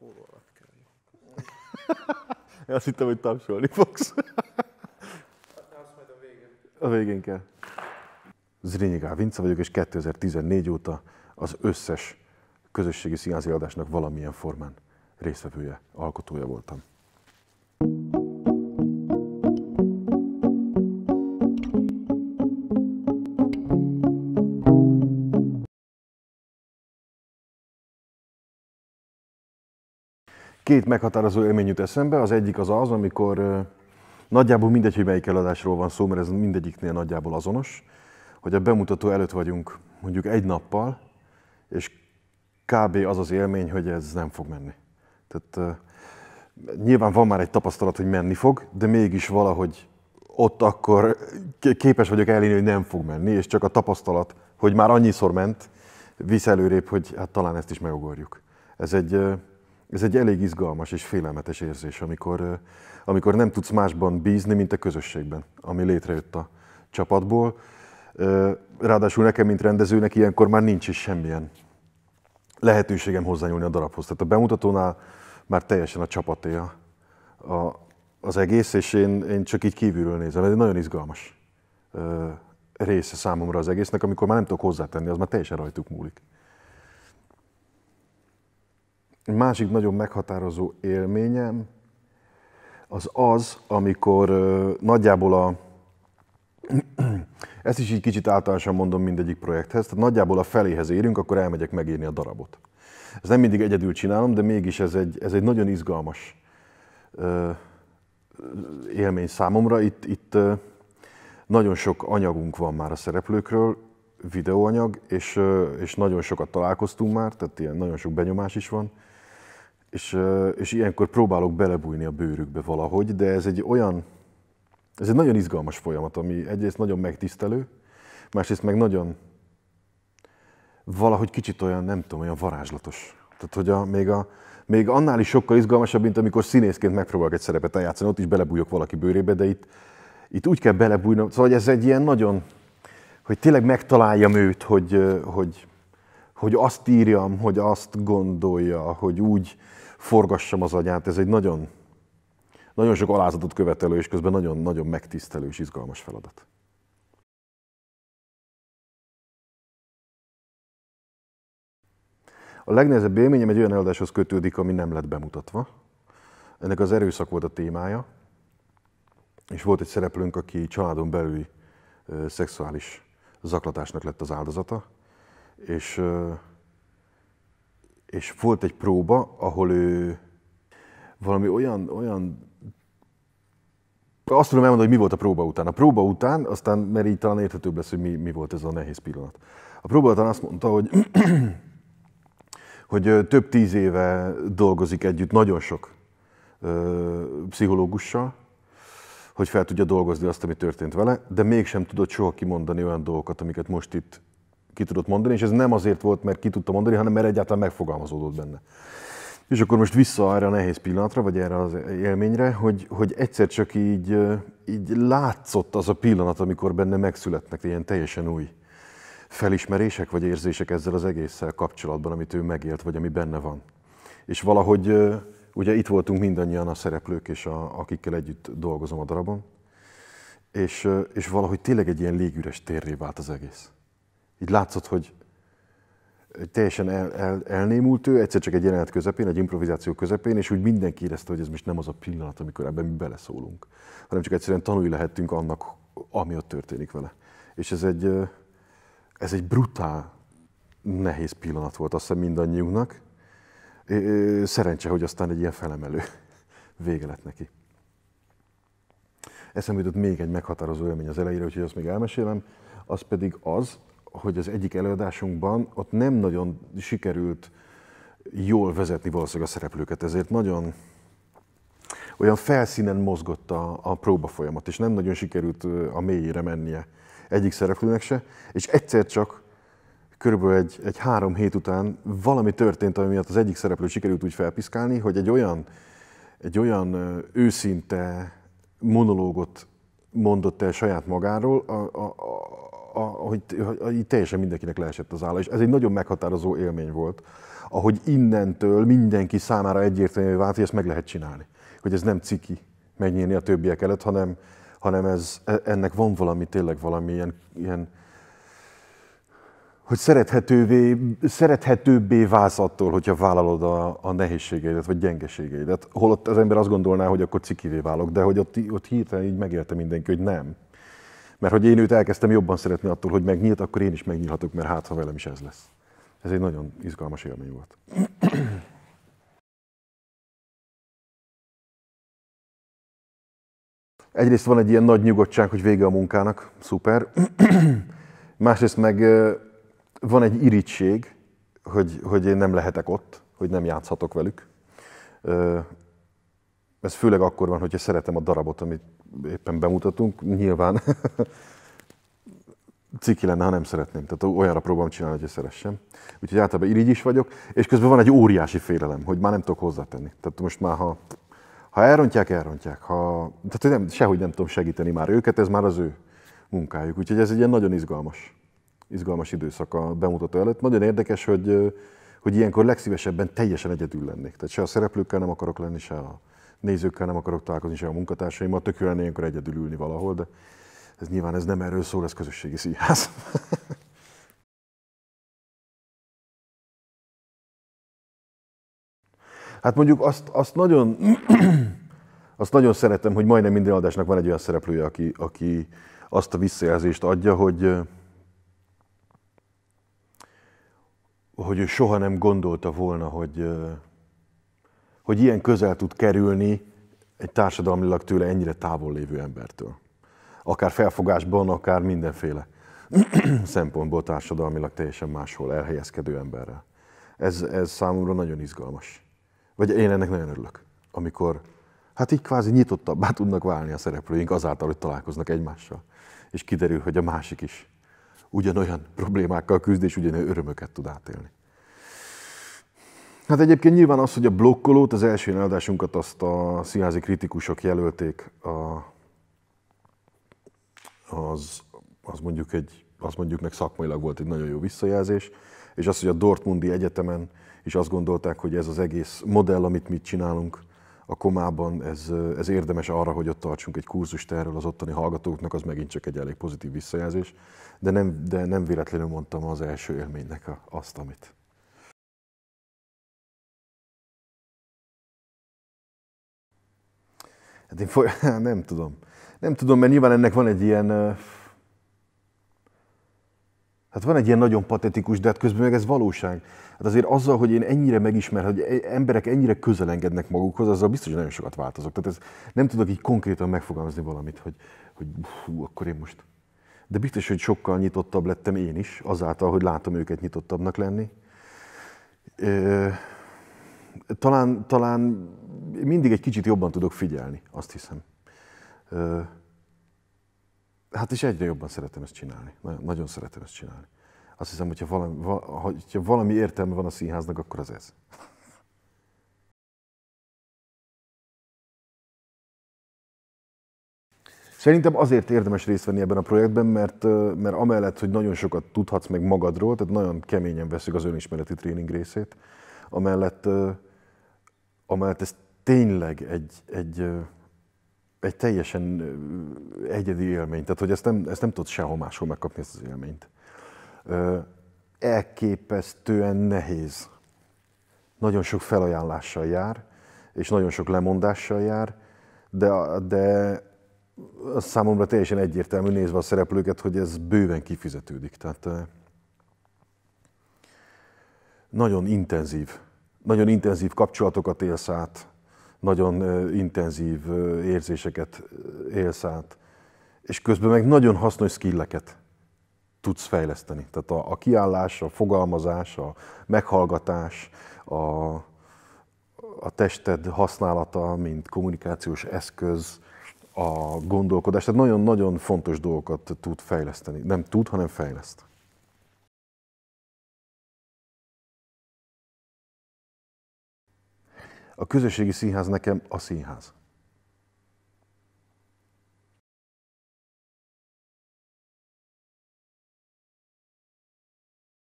póló alatt kell. Én azt hittem, hogy tapsolni fogsz. a végén. A végén kell. Zrínyi Gál Vince vagyok, és 2014 óta az összes közösségi színházi adásnak valamilyen formán részvevője, alkotója voltam. Két meghatározó élmény jut eszembe, az egyik az az, amikor nagyjából mindegy, hogy melyik előadásról van szó, mert ez mindegyiknél nagyjából azonos, hogy a bemutató előtt vagyunk mondjuk egy nappal, és kb. az az élmény, hogy ez nem fog menni. Tehát nyilván van már egy tapasztalat, hogy menni fog, de mégis valahogy ott akkor képes vagyok elérni, hogy nem fog menni, és csak a tapasztalat, hogy már annyiszor ment, visz előrébb, hogy hát talán ezt is megugorjuk. Ez egy, ez egy elég izgalmas és félelmetes érzés, amikor, amikor nem tudsz másban bízni, mint a közösségben, ami létrejött a csapatból. Ráadásul nekem, mint rendezőnek ilyenkor már nincs is semmilyen lehetőségem hozzányúlni a darabhoz. Tehát a bemutatónál már teljesen a csapaté a, a, az egész, és én, én csak így kívülről nézem. Ez egy nagyon izgalmas része számomra az egésznek, amikor már nem tudok hozzátenni, az már teljesen rajtuk múlik. Egy másik nagyon meghatározó élményem az az, amikor nagyjából a ezt is így kicsit általánosan mondom mindegyik projekthez, tehát nagyjából a feléhez érünk, akkor elmegyek megírni a darabot. Ez nem mindig egyedül csinálom, de mégis ez egy, ez egy nagyon izgalmas ö, élmény számomra. Itt, itt ö, nagyon sok anyagunk van már a szereplőkről, videóanyag, és, ö, és nagyon sokat találkoztunk már, tehát ilyen nagyon sok benyomás is van és, és ilyenkor próbálok belebújni a bőrükbe valahogy, de ez egy olyan, ez egy nagyon izgalmas folyamat, ami egyrészt nagyon megtisztelő, másrészt meg nagyon valahogy kicsit olyan, nem tudom, olyan varázslatos. Tehát, hogy a, még, a, még annál is sokkal izgalmasabb, mint amikor színészként megpróbálok egy szerepet eljátszani, ott is belebújok valaki bőrébe, de itt, itt úgy kell belebújnom, szóval hogy ez egy ilyen nagyon, hogy tényleg megtaláljam őt, hogy, hogy, hogy azt írjam, hogy azt gondolja, hogy úgy forgassam az agyát, ez egy nagyon, nagyon sok alázatot követelő, és közben nagyon-nagyon megtisztelő és izgalmas feladat. A legnehezebb élményem egy olyan előadáshoz kötődik, ami nem lett bemutatva. Ennek az erőszak volt a témája, és volt egy szereplőnk, aki családon belüli szexuális zaklatásnak lett az áldozata, és, és volt egy próba, ahol ő valami olyan, olyan azt tudom elmondani, hogy mi volt a próba után. A próba után, aztán, mert így talán érthetőbb lesz, hogy mi, mi volt ez a nehéz pillanat. A próba után azt mondta, hogy, hogy több tíz éve dolgozik együtt nagyon sok ö, pszichológussal, hogy fel tudja dolgozni azt, ami történt vele, de mégsem tudott soha kimondani olyan dolgokat, amiket most itt ki tudott mondani, és ez nem azért volt, mert ki tudta mondani, hanem mert egyáltalán megfogalmazódott benne. És akkor most vissza erre a nehéz pillanatra, vagy erre az élményre, hogy, hogy egyszer csak így, így látszott az a pillanat, amikor benne megszületnek ilyen teljesen új felismerések vagy érzések ezzel az egésszel kapcsolatban, amit ő megélt, vagy ami benne van. És valahogy ugye itt voltunk mindannyian a szereplők, és a, akikkel együtt dolgozom a darabon, és, és valahogy tényleg egy ilyen légüres térré vált az egész így látszott, hogy teljesen el, el, elnémult ő, egyszer csak egy jelenet közepén, egy improvizáció közepén, és úgy mindenki érezte, hogy ez most nem az a pillanat, amikor ebben mi beleszólunk, hanem csak egyszerűen tanulni lehettünk annak, ami ott történik vele. És ez egy, ez egy brutál, nehéz pillanat volt, azt hiszem mindannyiunknak. Szerencse, hogy aztán egy ilyen felemelő vége lett neki. Eszembe jutott még egy meghatározó élmény az elejére, úgyhogy azt még elmesélem, az pedig az, hogy az egyik előadásunkban ott nem nagyon sikerült jól vezetni valószínűleg a szereplőket, ezért nagyon olyan felszínen mozgott a, a próba folyamat, és nem nagyon sikerült a mélyére mennie egyik szereplőnek se, és egyszer csak körülbelül egy, egy három hét után valami történt, ami miatt az egyik szereplő sikerült úgy felpiszkálni, hogy egy olyan, egy olyan őszinte monológot mondott el saját magáról, a, a, hogy hogy teljesen mindenkinek leesett az álla, és ez egy nagyon meghatározó élmény volt, ahogy innentől mindenki számára egyértelmű vált, hogy ezt meg lehet csinálni. Hogy ez nem ciki megnyílni a többiek előtt, hanem, hanem ez, e, ennek van valami, tényleg valami ilyen, ilyen hogy szerethetővé, szerethetőbbé válsz attól, hogyha vállalod a, a nehézségeidet, vagy gyengeségeidet. Holott az ember azt gondolná, hogy akkor cikivé válok, de hogy ott, ott hirtelen így megérte mindenki, hogy nem. Mert hogy én őt elkezdtem jobban szeretni attól, hogy megnyílt, akkor én is megnyílhatok, mert hát, ha velem is ez lesz. Ez egy nagyon izgalmas élmény volt. Egyrészt van egy ilyen nagy nyugodtság, hogy vége a munkának, szuper. Másrészt meg van egy irítség, hogy, hogy én nem lehetek ott, hogy nem játszhatok velük. Ez főleg akkor van, hogyha szeretem a darabot, amit éppen bemutatunk, nyilván ciki lenne, ha nem szeretném. Tehát olyanra próbálom csinálni, hogy szeressem. Úgyhogy általában irigy is vagyok, és közben van egy óriási félelem, hogy már nem tudok hozzátenni. Tehát most már, ha, ha elrontják, elrontják. Ha, tehát nem, sehogy nem tudom segíteni már őket, ez már az ő munkájuk. Úgyhogy ez egy ilyen nagyon izgalmas, izgalmas időszak a bemutató előtt. Nagyon érdekes, hogy, hogy ilyenkor legszívesebben teljesen egyedül lennék. Tehát se a szereplőkkel nem akarok lenni, se a, nézőkkel nem akarok találkozni sem a munkatársaimmal, tök jó lenne ilyenkor egyedül ülni valahol, de ez nyilván ez nem erről szól, ez közösségi színház. Hát mondjuk azt, azt nagyon, azt nagyon szeretem, hogy majdnem minden adásnak van egy olyan szereplője, aki, aki azt a visszajelzést adja, hogy, hogy ő soha nem gondolta volna, hogy, hogy ilyen közel tud kerülni egy társadalmilag tőle ennyire távol lévő embertől. Akár felfogásban, akár mindenféle szempontból társadalmilag teljesen máshol elhelyezkedő emberrel. Ez, ez számomra nagyon izgalmas. Vagy én ennek nagyon örülök, amikor hát így kvázi nyitottabbá tudnak válni a szereplőink azáltal, hogy találkoznak egymással. És kiderül, hogy a másik is ugyanolyan problémákkal küzd, és ugyanolyan örömöket tud átélni. Hát egyébként nyilván az, hogy a blokkolót, az első előadásunkat azt a színházi kritikusok jelölték, a, az, az mondjuk egy, az mondjuk meg szakmailag volt egy nagyon jó visszajelzés, és az, hogy a Dortmundi Egyetemen is azt gondolták, hogy ez az egész modell, amit mi csinálunk a komában, ez, ez érdemes arra, hogy ott tartsunk egy kurzust erről az ottani hallgatóknak, az megint csak egy elég pozitív visszajelzés, de nem, de nem véletlenül mondtam az első élménynek a, azt, amit. Hát én foly- nem tudom. Nem tudom, mert nyilván ennek van egy ilyen... Hát van egy ilyen nagyon patetikus, de hát közben meg ez valóság. Hát azért azzal, hogy én ennyire megismer, hogy e- emberek ennyire közel engednek magukhoz, azzal biztos, hogy nagyon sokat változok. Tehát ez, nem tudok így konkrétan megfogalmazni valamit, hogy, hogy hú, akkor én most... De biztos, hogy sokkal nyitottabb lettem én is, azáltal, hogy látom őket nyitottabbnak lenni. Talán, talán mindig egy kicsit jobban tudok figyelni, azt hiszem. Hát is egyre jobban szeretem ezt csinálni. Nagyon, nagyon szeretem ezt csinálni. Azt hiszem, hogyha valami, hogyha valami értelme van a színháznak, akkor az ez. Szerintem azért érdemes részt venni ebben a projektben, mert, mert amellett, hogy nagyon sokat tudhatsz meg magadról, tehát nagyon keményen veszük az önismereti tréning részét, amellett, amellett ezt tényleg egy, egy, egy teljesen egyedi élmény. Tehát, hogy ezt nem, ezt nem tudsz sehol máshol megkapni ezt az élményt. Elképesztően nehéz. Nagyon sok felajánlással jár, és nagyon sok lemondással jár, de, de az számomra teljesen egyértelmű nézve a szereplőket, hogy ez bőven kifizetődik. Tehát nagyon intenzív, nagyon intenzív kapcsolatokat élsz át, nagyon intenzív érzéseket élsz át, és közben meg nagyon hasznos skilleket tudsz fejleszteni. Tehát a, a kiállás, a fogalmazás, a meghallgatás, a, a tested használata, mint kommunikációs eszköz, a gondolkodás, tehát nagyon-nagyon fontos dolgokat tud fejleszteni. Nem tud, hanem fejleszt. a közösségi színház nekem a színház.